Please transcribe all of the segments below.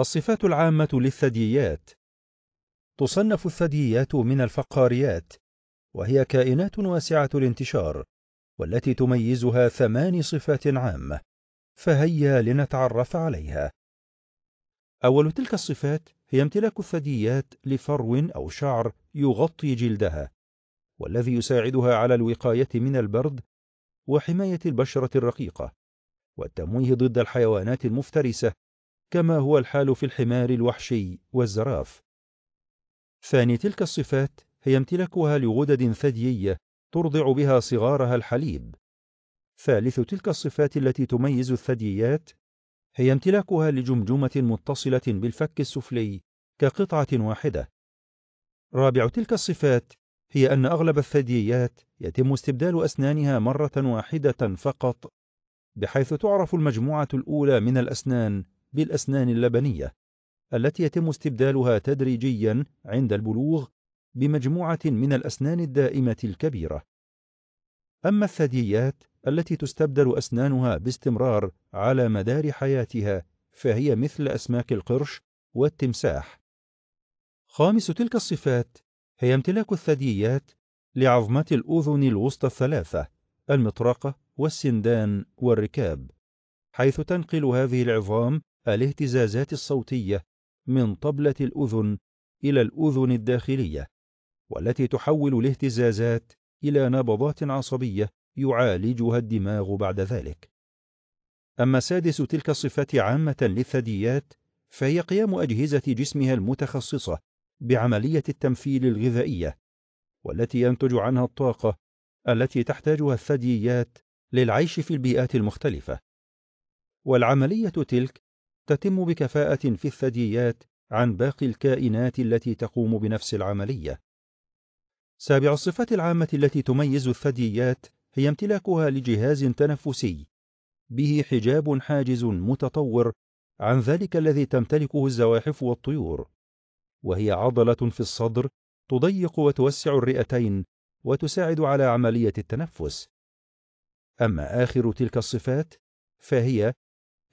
الصفات العامة للثدييات تصنف الثدييات من الفقاريات وهي كائنات واسعة الانتشار والتي تميزها ثمان صفات عامة فهيا لنتعرف عليها أول تلك الصفات هي امتلاك الثدييات لفرو أو شعر يغطي جلدها والذي يساعدها على الوقاية من البرد وحماية البشرة الرقيقة والتمويه ضد الحيوانات المفترسة كما هو الحال في الحمار الوحشي والزراف ثاني تلك الصفات هي امتلاكها لغدد ثدييه ترضع بها صغارها الحليب ثالث تلك الصفات التي تميز الثدييات هي امتلاكها لجمجمه متصله بالفك السفلي كقطعه واحده رابع تلك الصفات هي ان اغلب الثدييات يتم استبدال اسنانها مره واحده فقط بحيث تعرف المجموعه الاولى من الاسنان بالأسنان اللبنية التي يتم استبدالها تدريجيا عند البلوغ بمجموعة من الأسنان الدائمة الكبيرة أما الثدييات التي تستبدل أسنانها باستمرار على مدار حياتها فهي مثل أسماك القرش والتمساح خامس تلك الصفات هي امتلاك الثدييات لعظمة الأذن الوسطى الثلاثة المطرقة والسندان والركاب حيث تنقل هذه العظام الاهتزازات الصوتية من طبلة الأذن إلى الأذن الداخلية والتي تحول الاهتزازات إلى نبضات عصبية يعالجها الدماغ بعد ذلك أما سادس تلك الصفات عامة للثدييات فهي قيام أجهزة جسمها المتخصصة بعملية التمثيل الغذائية والتي ينتج عنها الطاقة التي تحتاجها الثدييات للعيش في البيئات المختلفة والعملية تلك تتم بكفاءة في الثدييات عن باقي الكائنات التي تقوم بنفس العملية. سابع الصفات العامة التي تميز الثدييات هي امتلاكها لجهاز تنفسي به حجاب حاجز متطور عن ذلك الذي تمتلكه الزواحف والطيور، وهي عضلة في الصدر تضيق وتوسع الرئتين وتساعد على عملية التنفس. أما آخر تلك الصفات فهي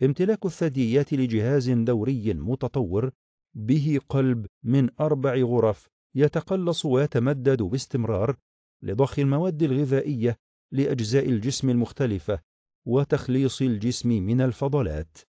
امتلاك الثدييات لجهاز دوري متطور به قلب من أربع غرف يتقلص ويتمدد باستمرار لضخ المواد الغذائية لأجزاء الجسم المختلفة وتخليص الجسم من الفضلات